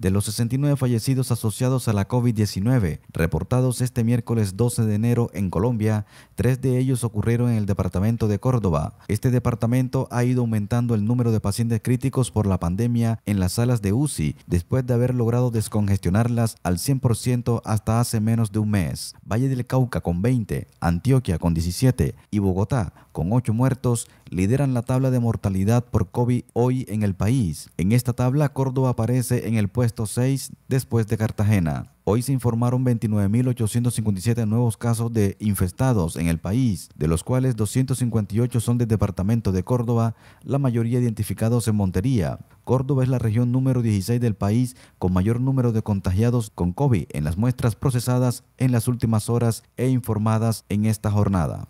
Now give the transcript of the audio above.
de los 69 fallecidos asociados a la COVID-19 reportados este miércoles 12 de enero en Colombia, tres de ellos ocurrieron en el departamento de Córdoba. Este departamento ha ido aumentando el número de pacientes críticos por la pandemia en las salas de UCI después de haber logrado descongestionarlas al 100% hasta hace menos de un mes. Valle del Cauca con 20, Antioquia con 17 y Bogotá con 8 muertos lideran la tabla de mortalidad por COVID hoy en el país. En esta tabla, Córdoba aparece en el puesto 6 después de Cartagena. Hoy se informaron 29.857 nuevos casos de infestados en el país, de los cuales 258 son del departamento de Córdoba, la mayoría identificados en Montería. Córdoba es la región número 16 del país con mayor número de contagiados con COVID en las muestras procesadas en las últimas horas e informadas en esta jornada.